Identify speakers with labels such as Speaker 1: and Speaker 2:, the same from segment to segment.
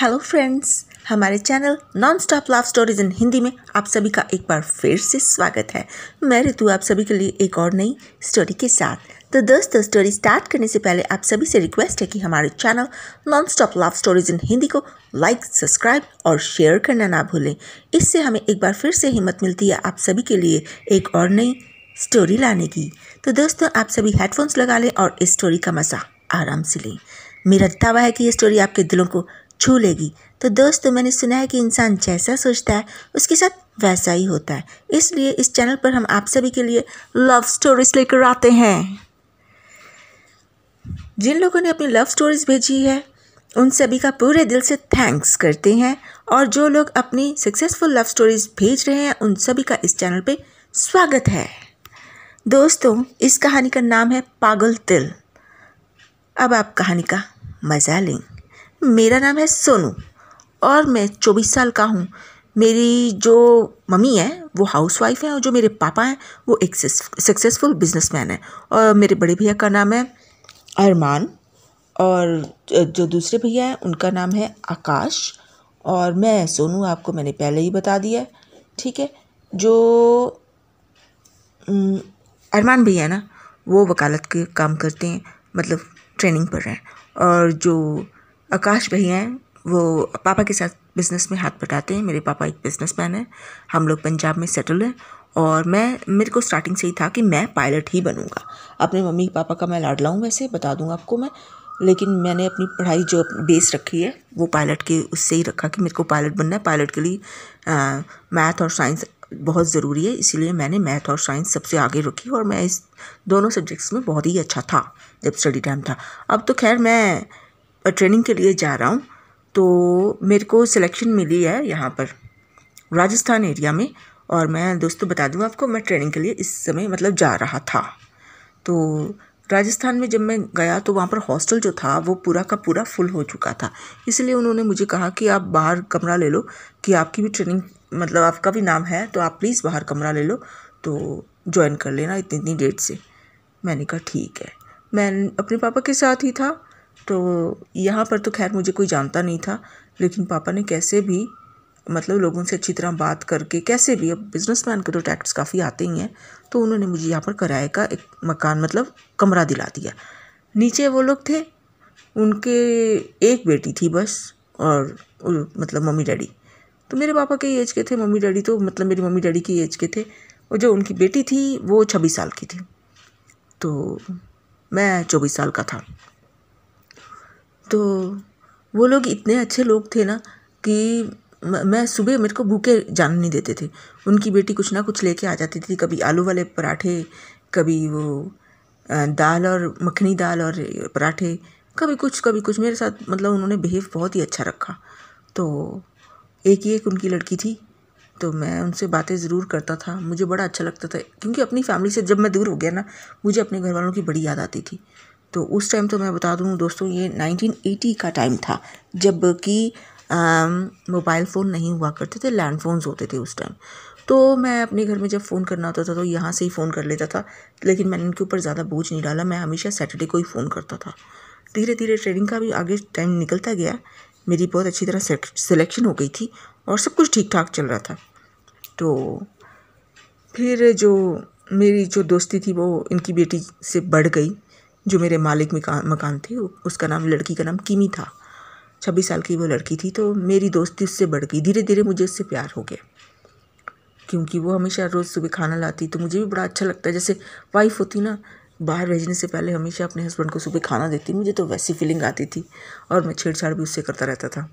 Speaker 1: hello friends हमारे channel non stop love stories in Hindi में आप सभी का एक बार फिर से स्वागत है मैं ऋतु आप सभी के लिए एक और नई स्टोरी के साथ तो दोस्त स्टोरी तो स्टार्ट करने से पहले आप सभी से रिक्वेस्ट है कि हमारे channel non stop love stories in Hindi को लाइक सब्सक्राइब और शेयर करना ना भूलें इससे हमें एक बार फिर से हिम्मत मिलती है आप सभी के लिए एक और नई स्टोरी लाने की तो दोस्तों आप सभी हेडफोन्स लगा लें और इस स्टोरी का मज़ा आराम से लें मेरा दावा है कि ये स्टोरी आपके दिलों को छू लेगी तो दोस्तों मैंने सुना है कि इंसान जैसा सोचता है उसके साथ वैसा ही होता है इसलिए इस चैनल पर हम आप सभी के लिए लव स्टोरीज लेकर आते हैं जिन लोगों ने अपनी लव स्टोरीज भेजी है उन सभी का पूरे दिल से थैंक्स करते हैं और जो लोग अपनी सक्सेसफुल लव स्टोरीज भेज रहे हैं उन सभी का इस चैनल पे स्वागत है दोस्तों इस कहानी का नाम है पागल तिल अब आप कहानी का मज़ा लें मेरा नाम है सोनू और मैं चौबीस साल का हूँ मेरी जो मम्मी है वो हाउस वाइफ है और जो मेरे पापा हैं वो एक सक्सेसफुल बिजनेसमैन है और मेरे बड़े भैया का नाम है अरमान और जो दूसरे भैया हैं उनका नाम है आकाश और मैं सोनू आपको मैंने पहले ही बता दिया है ठीक है जो अरमान भैया ना वो वकालत के काम करते हैं मतलब ट्रेनिंग पर हैं और जो आकाश भैया हैं वो पापा के साथ बिज़नेस में हाथ बटाते हैं मेरे पापा एक बिज़नेस मैन हैं हम लोग पंजाब में सेटल हैं और मैं मेरे को स्टार्टिंग से ही था कि मैं पायलट ही बनूँगा अपने मम्मी पापा का मैं लाडला हूँ वैसे बता दूंगा आपको मैं लेकिन मैंने अपनी पढ़ाई जो बेस रखी है वो पायलट के उससे ही रखा कि मेरे को पायलट बनना है पायलट के लिए मैथ और साइंस बहुत ज़रूरी है इसीलिए मैंने मैथ और साइंस सबसे आगे रखी और मैं इस दोनों सब्जेक्ट्स में बहुत ही अच्छा था जब स्टडी टाइम था अब तो खैर मैं ट्रेनिंग के लिए जा रहा हूँ तो मेरे को सिलेक्शन मिली है यहाँ पर राजस्थान एरिया में और मैं दोस्तों बता दूँ आपको मैं ट्रेनिंग के लिए इस समय मतलब जा रहा था तो राजस्थान में जब मैं गया तो वहाँ पर हॉस्टल जो था वो पूरा का पूरा फुल हो चुका था इसलिए उन्होंने मुझे कहा कि आप बाहर कमरा ले लो कि आपकी भी ट्रेनिंग मतलब आपका भी नाम है तो आप प्लीज़ बाहर कमरा ले लो तो ज्वाइन कर लेना इतनी इतनी डेट से मैंने कहा ठीक है मैं अपने पापा के साथ ही था तो यहाँ पर तो खैर मुझे कोई जानता नहीं था लेकिन पापा ने कैसे भी मतलब लोगों से अच्छी तरह बात करके कैसे भी अब बिजनेसमैन के तो टैक्स काफ़ी आते ही हैं तो उन्होंने मुझे यहाँ पर किराए का एक मकान मतलब कमरा दिला दिया नीचे वो लोग थे उनके एक बेटी थी बस और मतलब मम्मी डैडी तो मेरे पापा के एज के थे मम्मी डैडी तो मतलब मेरी मम्मी डैडी की एज के थे और जो उनकी बेटी थी वो छब्बीस साल की थी तो मैं चौबीस साल का था तो वो लोग इतने अच्छे लोग थे ना कि मैं सुबह मेरे को भूखे जान नहीं देते थे उनकी बेटी कुछ ना कुछ लेके आ जाती थी कभी आलू वाले पराठे कभी वो दाल और मखनी दाल और पराठे कभी कुछ कभी कुछ मेरे साथ मतलब उन्होंने बिहेव बहुत ही अच्छा रखा तो एक ही एक उनकी लड़की थी तो मैं उनसे बातें ज़रूर करता था मुझे बड़ा अच्छा लगता था क्योंकि अपनी फैमिली से जब मैं दूर हो गया ना मुझे अपने घर वालों की बड़ी याद आती थी तो उस टाइम तो मैं बता दूँ दोस्तों ये 1980 का टाइम था जब कि मोबाइल फ़ोन नहीं हुआ करते थे लैंड फ़ोन्स होते थे उस टाइम तो मैं अपने घर में जब फ़ोन करना होता था तो यहाँ से ही फ़ोन कर लेता था लेकिन मैंने इनके ऊपर ज़्यादा बोझ नहीं डाला मैं हमेशा सैटरडे को ही फ़ोन करता था धीरे धीरे ट्रेनिंग का भी आगे टाइम निकलता गया मेरी बहुत अच्छी तरह सिलेक्शन हो गई थी और सब कुछ ठीक ठाक चल रहा था तो फिर जो मेरी जो दोस्ती थी वो इनकी बेटी से बढ़ गई जो मेरे मालिक मकान मकान थे उसका नाम लड़की का नाम किमी था छब्बीस साल की वो लड़की थी तो मेरी दोस्ती उससे बढ़ गई धीरे धीरे मुझे उससे प्यार हो गया क्योंकि वो हमेशा रोज़ सुबह खाना लाती तो मुझे भी बड़ा अच्छा लगता है जैसे वाइफ होती ना बाहर भेजने से पहले हमेशा अपने हस्बैंड को सुबह खाना देती मुझे तो वैसी फीलिंग आती थी और मैं छेड़छाड़ भी उससे करता रहता था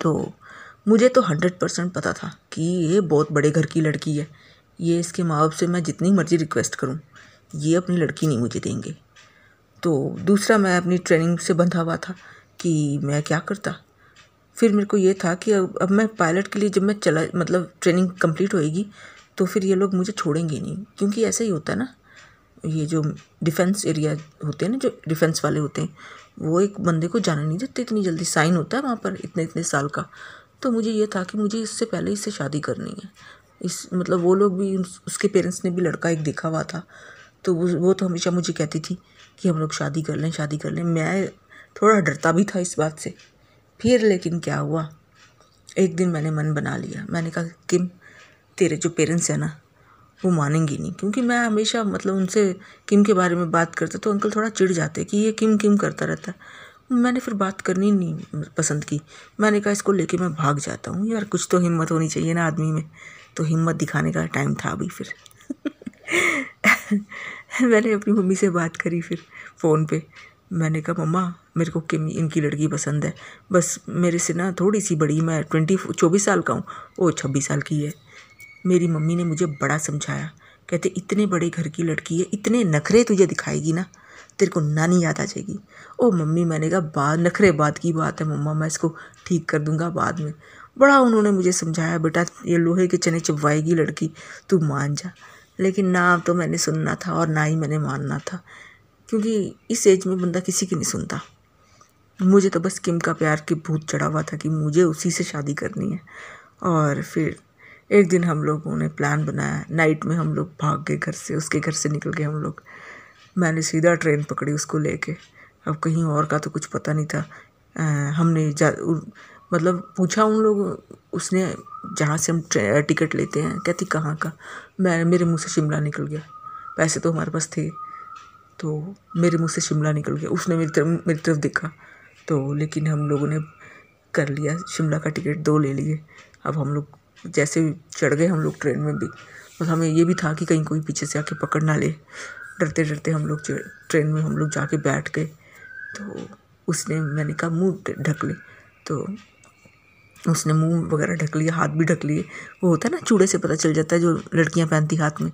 Speaker 1: तो मुझे तो हंड्रेड परसेंट पता था कि ये बहुत बड़े घर की लड़की है ये इसके माँ बाप से मैं जितनी मर्ज़ी रिक्वेस्ट करूँ ये अपनी लड़की नहीं मुझे देंगे तो दूसरा मैं अपनी ट्रेनिंग से बंधा हुआ था कि मैं क्या करता फिर मेरे को ये था कि अब अब मैं पायलट के लिए जब मैं चला मतलब ट्रेनिंग कंप्लीट होएगी तो फिर ये लोग मुझे छोड़ेंगे नहीं क्योंकि ऐसा ही होता है ना ये जो डिफेंस एरिया होते हैं ना जो डिफेंस वाले होते हैं वो एक बंदे को जाना नहीं देते इतनी जल्दी साइन होता है वहाँ पर इतने इतने साल का तो मुझे ये था कि मुझे इससे पहले इससे शादी करनी है इस मतलब वो लोग भी उसके पेरेंट्स ने भी लड़का एक देखा हुआ था तो वो वो तो हमेशा मुझे कहती थी कि हम लोग शादी कर लें शादी कर लें मैं थोड़ा डरता भी था इस बात से फिर लेकिन क्या हुआ एक दिन मैंने मन बना लिया मैंने कहा कि तेरे जो पेरेंट्स हैं ना वो मानेंगे नहीं क्योंकि मैं हमेशा मतलब उनसे किम के बारे में बात करता तो अंकल थोड़ा चिढ़ जाते कि ये किम किम करता रहता मैंने फिर बात करनी नहीं पसंद की मैंने कहा इसको लेके मैं भाग जाता हूँ यार कुछ तो हिम्मत होनी चाहिए ना आदमी में तो हिम्मत दिखाने का टाइम था अभी फिर मैंने अपनी मम्मी से बात करी फिर फ़ोन पे मैंने कहा मम्मा मेरे को किम इनकी लड़की पसंद है बस मेरे से ना थोड़ी सी बड़ी मैं ट्वेंटी चौबीस साल का हूँ वो छब्बीस साल की है मेरी मम्मी ने मुझे बड़ा समझाया कहते इतने बड़े घर की लड़की है इतने नखरे तुझे दिखाएगी ना तेरे को नानी याद आ जाएगी ओ मम्मी मैंने कहा बाद नखरे बाद की बात है मम्मा मैं इसको ठीक कर दूंगा बाद में बड़ा उन्होंने मुझे समझाया बेटा ये लोहे के चने चबवाएगी लड़की तू मान जा लेकिन ना तो मैंने सुनना था और ना ही मैंने मानना था क्योंकि इस एज में बंदा किसी की नहीं सुनता मुझे तो बस किम का प्यार के भूत चढ़ा हुआ था कि मुझे उसी से शादी करनी है और फिर एक दिन हम लोगों ने प्लान बनाया नाइट में हम लोग भाग गए घर से उसके घर से निकल गए हम लोग मैंने सीधा ट्रेन पकड़ी उसको लेके अब कहीं और का तो कुछ पता नहीं था आ, हमने जा मतलब पूछा उन लोग उसने जहाँ से हम टिकट लेते हैं कहती कहाँ का मैं मेरे मुँह से शिमला निकल गया पैसे तो हमारे पास थे तो मेरे मुँह से शिमला निकल गया उसने मेरी तरफ मेरी तरफ देखा तो लेकिन हम लोगों ने कर लिया शिमला का टिकट दो ले लिए अब हम लोग जैसे चढ़ गए हम लोग ट्रेन में भी बस हमें ये भी था कि कहीं कोई पीछे से आके पकड़ ना ले डरते डरते हम लोग ट्रेन में हम लोग जाके बैठ गए तो उसने मैंने कहा मुंह ढक ले तो उसने मुंह वगैरह ढक लिया हाथ भी ढक लिए वो होता है ना चूड़े से पता चल जाता है जो लड़कियां पहनती हाथ में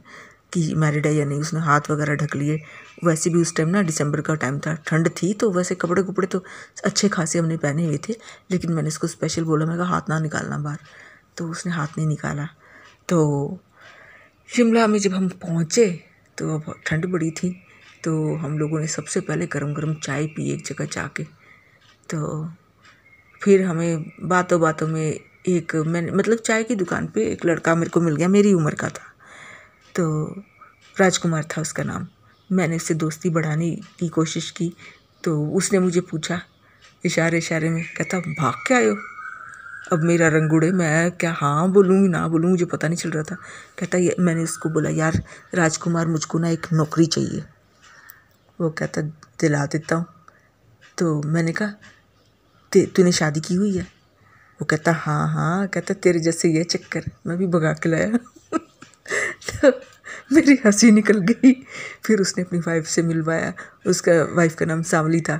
Speaker 1: कि मैरिड है या नहीं उसने हाथ वगैरह ढक लिए वैसे भी उस टाइम ना दिसंबर का टाइम था ठंड थी तो वैसे कपड़े कुपड़े तो अच्छे खासे हमने पहने हुए थे लेकिन मैंने इसको स्पेशल बोला मैं कहा हाथ ना निकालना बाहर तो उसने हाथ नहीं निकाला तो शिमला में जब हम पहुँचे तो ठंड बड़ी थी तो हम लोगों ने सबसे पहले गर्म गर्म चाय पी एक जगह जाके तो फिर हमें बातों बातों में एक मैंने मतलब चाय की दुकान पे एक लड़का मेरे को मिल गया मेरी उम्र का था तो राजकुमार था उसका नाम मैंने उससे दोस्ती बढ़ाने की कोशिश की तो उसने मुझे पूछा इशारे इशारे में कहता भाग के आयो अब मेरा उड़े मैं क्या हाँ बोलूँगी ना बोलूँ मुझे पता नहीं चल रहा था कहता ये मैंने उसको बोला यार राजकुमार मुझको ना एक नौकरी चाहिए वो कहता दिला देता हूँ तो मैंने कहा तूने शादी की हुई है वो कहता हाँ हाँ कहता तेरे जैसे ये चक्कर मैं भी भगा के लाया तो मेरी हंसी निकल गई फिर उसने अपनी वाइफ से मिलवाया उसका वाइफ का नाम सावली था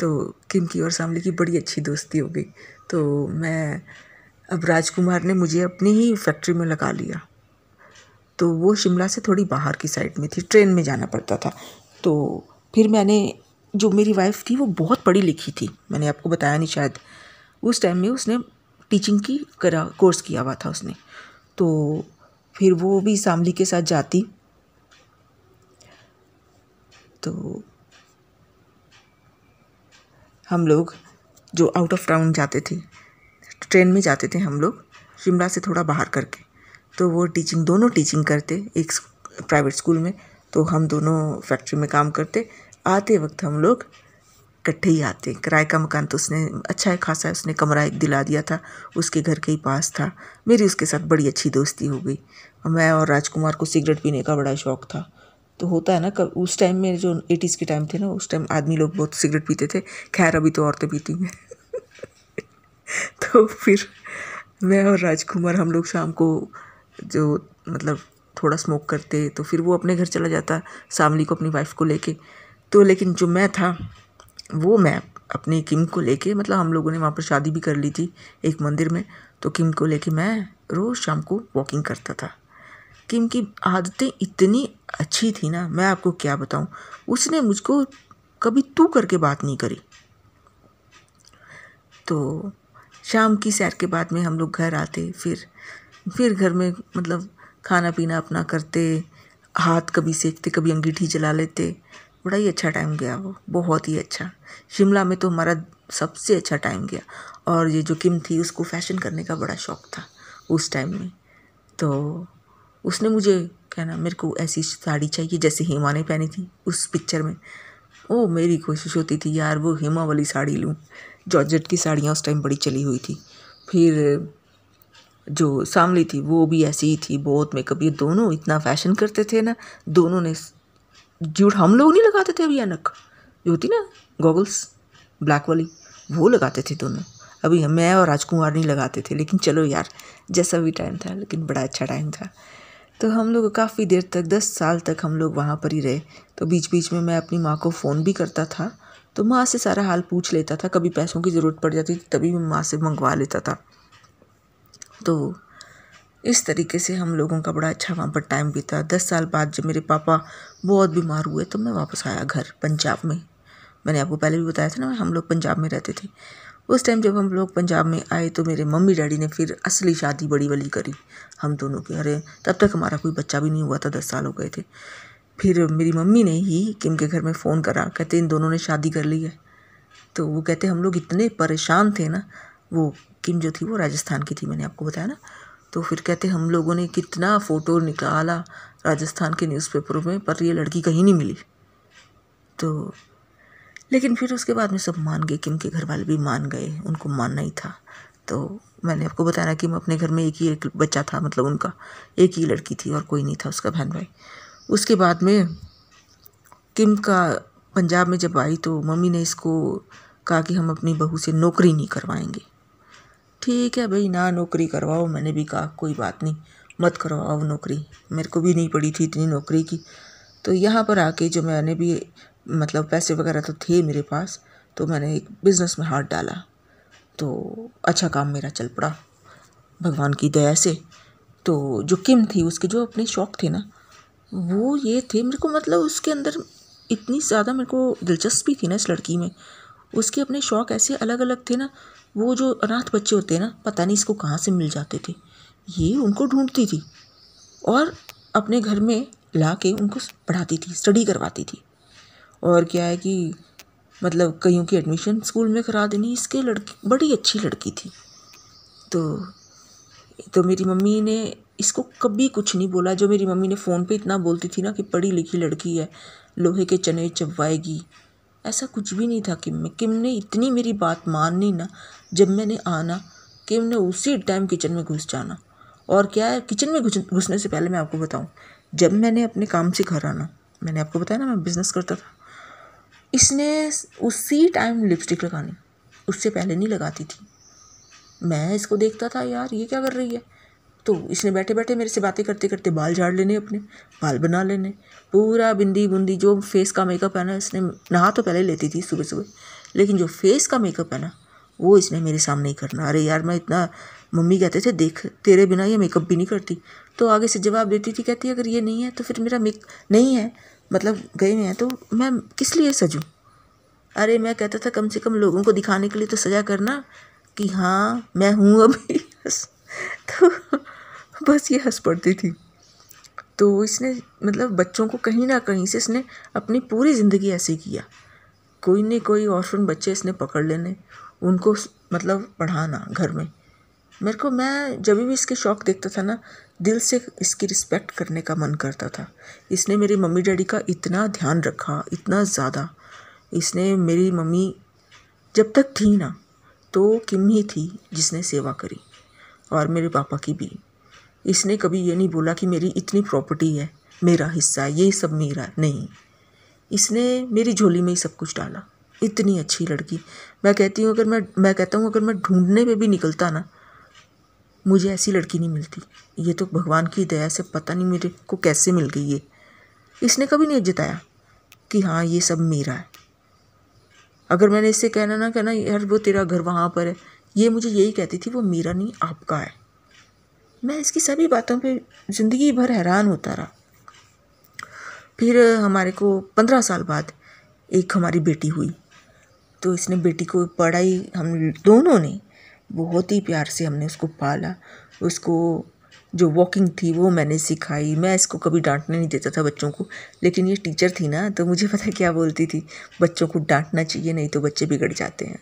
Speaker 1: तो किम की और सावली की बड़ी अच्छी दोस्ती हो गई तो मैं अब राजकुमार ने मुझे अपनी ही फैक्ट्री में लगा लिया तो वो शिमला से थोड़ी बाहर की साइड में थी ट्रेन में जाना पड़ता था तो फिर मैंने जो मेरी वाइफ थी वो बहुत पढ़ी लिखी थी मैंने आपको बताया नहीं शायद उस टाइम में उसने टीचिंग की करा कोर्स किया हुआ था उसने तो फिर वो भी सामली के साथ जाती तो हम लोग जो आउट ऑफ टाउन जाते थे ट्रेन में जाते थे हम लोग शिमला से थोड़ा बाहर करके तो वो टीचिंग दोनों टीचिंग करते एक प्राइवेट स्कूल में तो हम दोनों फैक्ट्री में काम करते आते वक्त हम लोग इकट्ठे ही आते किराए का मकान तो उसने अच्छा है खासा है उसने कमरा एक दिला दिया था उसके घर के ही पास था मेरी उसके साथ बड़ी अच्छी दोस्ती हो गई और मैं और राजकुमार को सिगरेट पीने का बड़ा शौक़ था तो होता है ना कब उस टाइम में जो एटीज़ के टाइम थे ना उस टाइम आदमी लोग बहुत सिगरेट पीते थे खैर अभी तो औरतें पीती हैं तो फिर मैं और राजकुमार हम लोग शाम को जो मतलब थोड़ा स्मोक करते तो फिर वो अपने घर चला जाता सामली को अपनी वाइफ को लेके तो लेकिन जो मैं था वो मैं अपनी किम को लेके मतलब हम लोगों ने वहाँ पर शादी भी कर ली थी एक मंदिर में तो किम को लेके मैं रोज़ शाम को वॉकिंग करता था किम की आदतें इतनी अच्छी थी ना मैं आपको क्या बताऊँ उसने मुझको कभी तू करके बात नहीं करी तो शाम की सैर के बाद में हम लोग घर आते फिर फिर घर में मतलब खाना पीना अपना करते हाथ कभी सेकते कभी अंगीठी जला लेते बड़ा ही अच्छा टाइम गया वो बहुत ही अच्छा शिमला में तो हमारा सबसे अच्छा टाइम गया और ये जो किम थी उसको फैशन करने का बड़ा शौक था उस टाइम में तो उसने मुझे कहना मेरे को ऐसी साड़ी चाहिए जैसे हेमा ने पहनी थी उस पिक्चर में ओ मेरी कोशिश होती थी यार वो हेमा वाली साड़ी लूँ जॉर्जेट की साड़ियाँ उस टाइम बड़ी चली हुई थी फिर जो सामली थी वो भी ऐसी ही थी बहुत मेकअप ये दोनों इतना फैशन करते थे ना दोनों ने जूट हम लोग नहीं लगाते थे अभी अनक जो होती ना गॉगल्स ब्लैक वाली वो लगाते थे दोनों अभी मैं और राजकुमार नहीं लगाते थे लेकिन चलो यार जैसा भी टाइम था लेकिन बड़ा अच्छा टाइम था तो हम लोग काफ़ी देर तक दस साल तक हम लोग वहाँ पर ही रहे तो बीच बीच में मैं अपनी माँ को फ़ोन भी करता था तो माँ से सारा हाल पूछ लेता था कभी पैसों की ज़रूरत पड़ जाती थी तभी मैं माँ से मंगवा लेता था तो इस तरीके से हम लोगों का बड़ा अच्छा वहाँ पर टाइम बीता दस साल बाद जब मेरे पापा बहुत बीमार हुए तो मैं वापस आया घर पंजाब में मैंने आपको पहले भी बताया था ना हम लोग पंजाब में रहते थे उस टाइम जब हम लोग पंजाब में आए तो मेरे मम्मी डैडी ने फिर असली शादी बड़ी वाली करी हम दोनों की अरे तब तक हमारा कोई बच्चा भी नहीं हुआ था दस साल हो गए थे फिर मेरी मम्मी ने ही किम के घर में फ़ोन करा कहते इन दोनों ने शादी कर ली है तो वो कहते हम लोग इतने परेशान थे ना वो किम जो थी वो राजस्थान की थी मैंने आपको बताया ना तो फिर कहते हम लोगों ने कितना फ़ोटो निकाला राजस्थान के न्यूज़पेपरों में पर ये लड़की कहीं नहीं मिली तो लेकिन फिर उसके बाद में सब मान गए किम के घर वाले भी मान गए उनको मानना ही था तो मैंने आपको बताया कि मैं अपने घर में एक ही एक बच्चा था मतलब उनका एक ही लड़की थी और कोई नहीं था उसका बहन भाई उसके बाद में किम का पंजाब में जब आई तो मम्मी ने इसको कहा कि हम अपनी बहू से नौकरी नहीं करवाएंगे ठीक है भाई ना नौकरी करवाओ मैंने भी कहा कोई बात नहीं मत करवाओ नौकरी मेरे को भी नहीं पड़ी थी इतनी नौकरी की तो यहाँ पर आके जो मैंने भी मतलब पैसे वगैरह तो थे मेरे पास तो मैंने एक बिज़नेस में हाथ डाला तो अच्छा काम मेरा चल पड़ा भगवान की दया से तो जो किम थी उसके जो अपने शौक़ थे ना वो ये थे मेरे को मतलब उसके अंदर इतनी ज़्यादा मेरे को दिलचस्पी थी ना इस लड़की में उसके अपने शौक़ ऐसे अलग अलग थे ना वो जो अनाथ बच्चे होते हैं ना पता नहीं इसको कहाँ से मिल जाते थे ये उनको ढूंढती थी और अपने घर में ला के उनको पढ़ाती थी स्टडी करवाती थी और क्या है कि मतलब कईयों की एडमिशन स्कूल में करा देनी इसके लड़की बड़ी अच्छी लड़की थी तो तो मेरी मम्मी ने इसको कभी कुछ नहीं बोला जो मेरी मम्मी ने फ़ोन पे इतना बोलती थी ना कि पढ़ी लिखी लड़की है लोहे के चने चबवाएगी ऐसा कुछ भी नहीं था किम में किम ने इतनी मेरी बात माननी ना जब मैंने आना किम ने उसी टाइम किचन में घुस जाना और क्या है किचन में घुसने से पहले मैं आपको बताऊँ जब मैंने अपने काम से घर आना मैंने आपको बताया ना मैं बिज़नेस करता था इसने उसी टाइम लिपस्टिक लगानी उससे पहले नहीं लगाती थी मैं इसको देखता था यार ये क्या कर रही है तो इसने बैठे बैठे मेरे से बातें करते करते बाल झाड़ लेने अपने बाल बना लेने पूरा बिंदी बुंदी जो फेस का मेकअप है ना इसने नहा तो पहले लेती थी सुबह सुबह लेकिन जो फेस का मेकअप है ना वो इसने मेरे सामने ही करना अरे यार मैं इतना मम्मी कहते थे देख तेरे बिना ये मेकअप भी नहीं करती तो आगे से जवाब देती थी कहती अगर ये नहीं है तो फिर मेरा मेक नहीं है मतलब गए हुए हैं तो मैं किस लिए सजूँ अरे मैं कहता था कम से कम लोगों को दिखाने के लिए तो सजा करना कि हाँ मैं हूँ अभी तो बस ये हंस पड़ती थी तो इसने मतलब बच्चों को कहीं ना कहीं से इसने अपनी पूरी ज़िंदगी ऐसे किया कोई न कोई ऑर्फन बच्चे इसने पकड़ लेने उनको मतलब पढ़ाना घर में मेरे को मैं जब भी इसके शौक देखता था ना दिल से इसकी रिस्पेक्ट करने का मन करता था इसने मेरी मम्मी डैडी का इतना ध्यान रखा इतना ज़्यादा इसने मेरी मम्मी जब तक थी ना तो किम ही थी जिसने सेवा करी और मेरे पापा की भी इसने कभी ये नहीं बोला कि मेरी इतनी प्रॉपर्टी है मेरा हिस्सा है ये सब मेरा नहीं इसने मेरी झोली में ही सब कुछ डाला इतनी अच्छी लड़की मैं कहती हूँ अगर मैं मैं कहता हूँ अगर मैं ढूंढने पे भी निकलता ना मुझे ऐसी लड़की नहीं मिलती ये तो भगवान की दया से पता नहीं मेरे को कैसे मिल गई ये इसने कभी नहीं जताया कि हाँ ये सब मेरा है अगर मैंने इससे कहना ना कहना यार वो तेरा घर वहाँ पर है ये मुझे यही कहती थी वो मेरा नहीं आपका है मैं इसकी सभी बातों पे ज़िंदगी भर हैरान होता रहा फिर हमारे को पंद्रह साल बाद एक हमारी बेटी हुई तो इसने बेटी को पढ़ाई हम दोनों ने बहुत ही प्यार से हमने उसको पाला उसको जो वॉकिंग थी वो मैंने सिखाई मैं इसको कभी डांटने नहीं देता था बच्चों को लेकिन ये टीचर थी ना तो मुझे पता क्या बोलती थी बच्चों को डांटना चाहिए नहीं तो बच्चे बिगड़ जाते हैं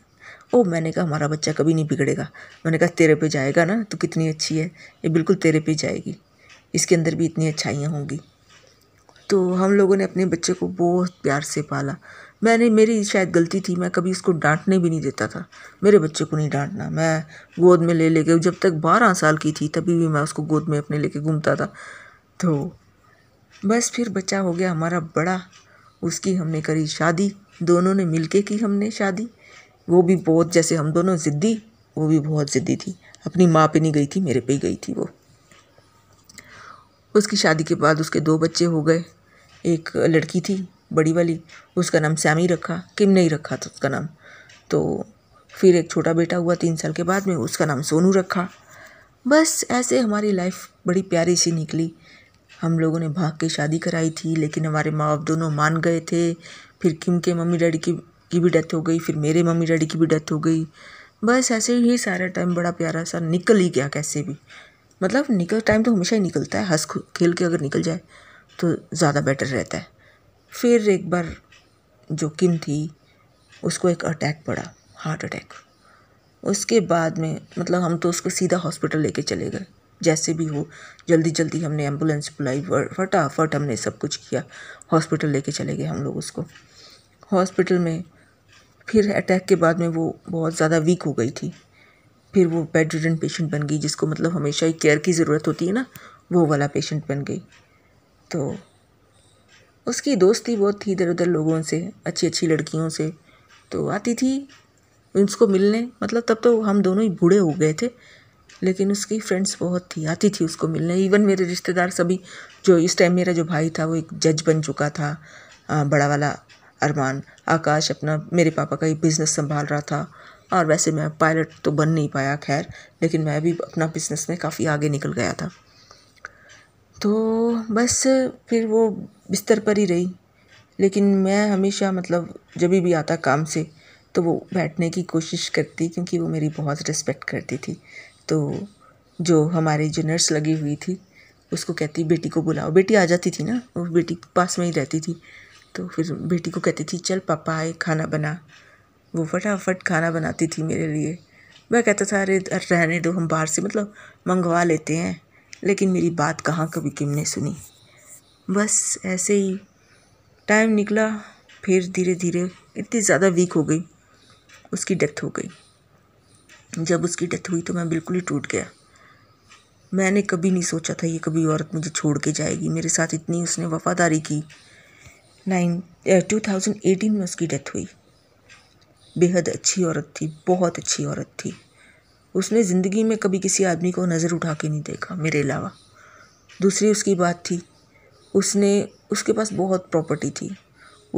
Speaker 1: ओ मैंने कहा हमारा बच्चा कभी नहीं बिगड़ेगा मैंने कहा तेरे पे जाएगा ना तो कितनी अच्छी है ये बिल्कुल तेरे पे जाएगी इसके अंदर भी इतनी अच्छाइयाँ होंगी तो हम लोगों ने अपने बच्चे को बहुत प्यार से पाला मैंने मेरी शायद गलती थी मैं कभी इसको डांटने भी नहीं देता था मेरे बच्चे को नहीं डांटना मैं गोद में ले लेके जब तक बारह साल की थी तभी भी मैं उसको गोद में अपने लेके घूमता था तो बस फिर बच्चा हो गया हमारा बड़ा उसकी हमने करी शादी दोनों ने मिलके की हमने शादी वो भी बहुत जैसे हम दोनों ज़िद्दी वो भी बहुत ज़िद्दी थी अपनी माँ पे नहीं गई थी मेरे पे ही गई थी वो उसकी शादी के बाद उसके दो बच्चे हो गए एक लड़की थी बड़ी वाली उसका नाम सैमी रखा किम नहीं रखा था उसका नाम तो फिर एक छोटा बेटा हुआ तीन साल के बाद में उसका नाम सोनू रखा बस ऐसे हमारी लाइफ बड़ी प्यारी सी निकली हम लोगों ने भाग के शादी कराई थी लेकिन हमारे माँ बाप दोनों मान गए थे फिर किम के मम्मी डैडी की की भी डेथ हो गई फिर मेरे मम्मी डैडी की भी डेथ हो गई बस ऐसे ही सारा टाइम बड़ा प्यारा सा निकल ही गया कैसे भी मतलब निकल टाइम तो हमेशा ही निकलता है हंस खेल के अगर निकल जाए तो ज़्यादा बेटर रहता है फिर एक बार जो किम थी उसको एक अटैक पड़ा हार्ट अटैक उसके बाद में मतलब हम तो उसको सीधा हॉस्पिटल लेके चले गए जैसे भी हो जल्दी जल्दी हमने एम्बुलेंस बुलाई फटाफट हमने सब कुछ किया हॉस्पिटल लेके चले गए हम लोग उसको हॉस्पिटल में फिर अटैक के बाद में वो बहुत ज़्यादा वीक हो गई थी फिर वो बेड रिडन पेशेंट बन गई जिसको मतलब हमेशा ही केयर की ज़रूरत होती है ना वो वाला पेशेंट बन गई तो उसकी दोस्ती बहुत थी इधर उधर लोगों से अच्छी अच्छी लड़कियों से तो आती थी उसको मिलने मतलब तब तो हम दोनों ही बूढ़े हो गए थे लेकिन उसकी फ्रेंड्स बहुत थी आती थी उसको मिलने इवन मेरे रिश्तेदार सभी जो इस टाइम मेरा जो भाई था वो एक जज बन चुका था बड़ा वाला अरमान आकाश अपना मेरे पापा का ही बिज़नेस संभाल रहा था और वैसे मैं पायलट तो बन नहीं पाया खैर लेकिन मैं भी अपना बिज़नेस में काफ़ी आगे निकल गया था तो बस फिर वो बिस्तर पर ही रही लेकिन मैं हमेशा मतलब जब भी आता काम से तो वो बैठने की कोशिश करती क्योंकि वो मेरी बहुत रिस्पेक्ट करती थी तो जो हमारे जो नर्स लगी हुई थी उसको कहती बेटी को बुलाओ बेटी आ जाती थी ना वो बेटी पास में ही रहती थी तो फिर बेटी को कहती थी चल पापा आए खाना बना वो फटाफट खाना बनाती थी मेरे लिए मैं कहता था अरे रहने दो हम बाहर से मतलब मंगवा लेते हैं लेकिन मेरी बात कहाँ कभी किम ने सुनी बस ऐसे ही टाइम निकला फिर धीरे धीरे इतनी ज़्यादा वीक हो गई उसकी डेथ हो गई जब उसकी डेथ हुई तो मैं बिल्कुल ही टूट गया मैंने कभी नहीं सोचा था ये कभी औरत मुझे छोड़ के जाएगी मेरे साथ इतनी उसने वफ़ादारी की नाइन टू थाउजेंड एटीन में उसकी डेथ हुई बेहद अच्छी औरत थी बहुत अच्छी औरत थी उसने ज़िंदगी में कभी किसी आदमी को नज़र उठा के नहीं देखा मेरे अलावा दूसरी उसकी बात थी उसने उसके पास बहुत प्रॉपर्टी थी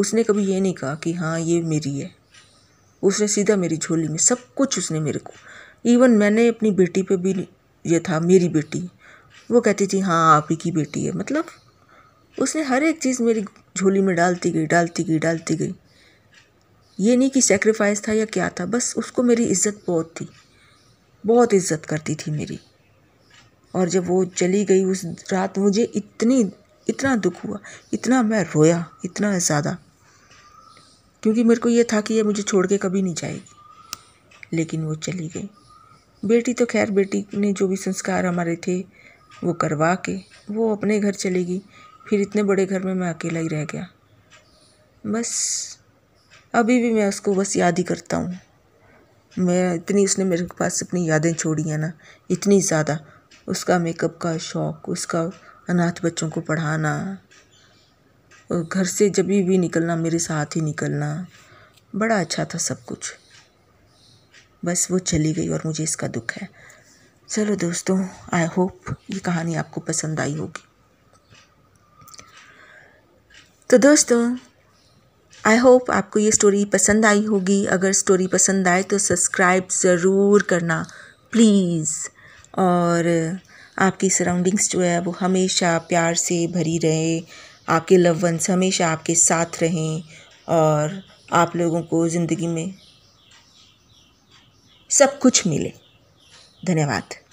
Speaker 1: उसने कभी ये नहीं कहा कि हाँ ये मेरी है उसने सीधा मेरी झोली में सब कुछ उसने मेरे को इवन मैंने अपनी बेटी पे भी ये था मेरी बेटी वो कहती थी हाँ आप ही की बेटी है मतलब उसने हर एक चीज़ मेरी झोली में डालती गई डालती गई डालती गई ये नहीं कि सेक्रीफाइस था या क्या था बस उसको मेरी इज्जत बहुत थी बहुत इज्जत करती थी मेरी और जब वो चली गई उस रात मुझे इतनी इतना दुख हुआ इतना मैं रोया इतना ज़्यादा क्योंकि मेरे को ये था कि ये मुझे छोड़ के कभी नहीं जाएगी लेकिन वो चली गई बेटी तो खैर बेटी ने जो भी संस्कार हमारे थे वो करवा के वो अपने घर चलेगी फिर इतने बड़े घर में मैं अकेला ही रह गया बस अभी भी मैं उसको बस याद ही करता हूँ मैं इतनी उसने मेरे पास अपनी यादें छोड़ी हैं ना इतनी ज़्यादा उसका मेकअप का शौक़ उसका अनाथ बच्चों को पढ़ाना घर से जब भी निकलना मेरे साथ ही निकलना बड़ा अच्छा था सब कुछ बस वो चली गई और मुझे इसका दुख है चलो दोस्तों आई होप ये कहानी आपको पसंद आई होगी तो दोस्तों आई होप आपको ये स्टोरी पसंद आई होगी अगर स्टोरी पसंद आए तो सब्सक्राइब ज़रूर करना प्लीज़ और आपकी सराउंडिंग्स जो है वो हमेशा प्यार से भरी रहे आपके लव वंस हमेशा आपके साथ रहें और आप लोगों को ज़िंदगी में सब कुछ मिले धन्यवाद